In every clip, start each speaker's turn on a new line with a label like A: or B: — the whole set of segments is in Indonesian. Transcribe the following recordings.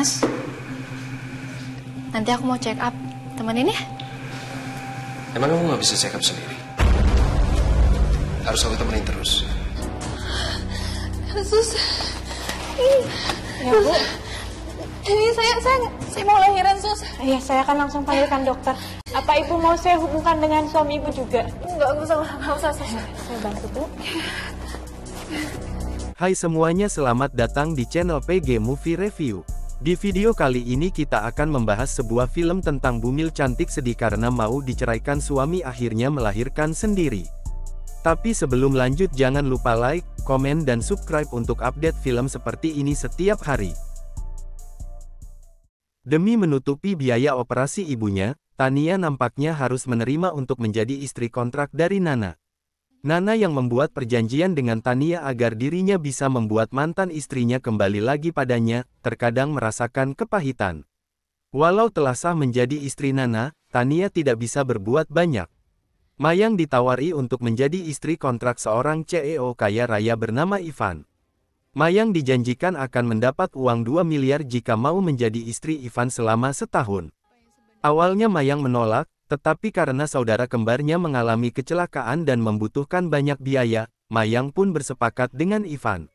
A: Mas. Nanti aku mau check up. Temenin ya? Emang kamu nggak bisa check up sendiri? Harus aku temenin terus. Sus. Ya, Bu. Ini saya, saya, saya mau lahiran, Sus. Iya, saya akan langsung panggilkan dokter. Apa Ibu mau saya hubungkan dengan suami Ibu juga? Enggak, enggak usah, enggak usah, saya, nah, Saya bantu, Bu. Hai semuanya selamat datang di channel PG Movie Review. Di video kali ini kita akan membahas sebuah film tentang bumil cantik sedih karena mau diceraikan suami akhirnya melahirkan sendiri. Tapi sebelum lanjut jangan lupa like, komen dan subscribe untuk update film seperti ini setiap hari. Demi menutupi biaya operasi ibunya, Tania nampaknya harus menerima untuk menjadi istri kontrak dari Nana. Nana yang membuat perjanjian dengan Tania agar dirinya bisa membuat mantan istrinya kembali lagi padanya, terkadang merasakan kepahitan. Walau telah sah menjadi istri Nana, Tania tidak bisa berbuat banyak. Mayang ditawari untuk menjadi istri kontrak seorang CEO kaya raya bernama Ivan. Mayang dijanjikan akan mendapat uang 2 miliar jika mau menjadi istri Ivan selama setahun. Awalnya Mayang menolak, tetapi karena saudara kembarnya mengalami kecelakaan dan membutuhkan banyak biaya, Mayang pun bersepakat dengan Ivan.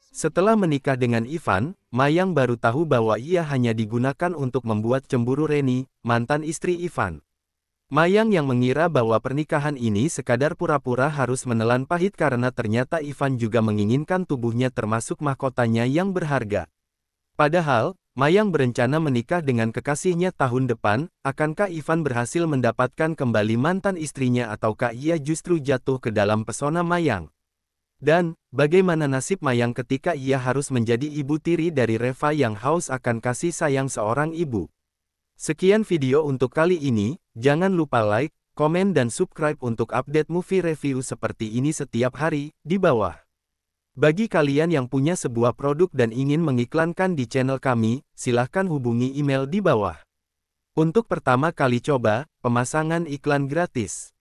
A: Setelah menikah dengan Ivan, Mayang baru tahu bahwa ia hanya digunakan untuk membuat cemburu Reni, mantan istri Ivan. Mayang yang mengira bahwa pernikahan ini sekadar pura-pura harus menelan pahit karena ternyata Ivan juga menginginkan tubuhnya termasuk mahkotanya yang berharga. Padahal, Mayang berencana menikah dengan kekasihnya tahun depan, akankah Ivan berhasil mendapatkan kembali mantan istrinya ataukah ia justru jatuh ke dalam pesona Mayang? Dan, bagaimana nasib Mayang ketika ia harus menjadi ibu tiri dari Reva yang haus akan kasih sayang seorang ibu? Sekian video untuk kali ini, jangan lupa like, komen dan subscribe untuk update movie review seperti ini setiap hari, di bawah. Bagi kalian yang punya sebuah produk dan ingin mengiklankan di channel kami, silahkan hubungi email di bawah. Untuk pertama kali coba, pemasangan iklan gratis.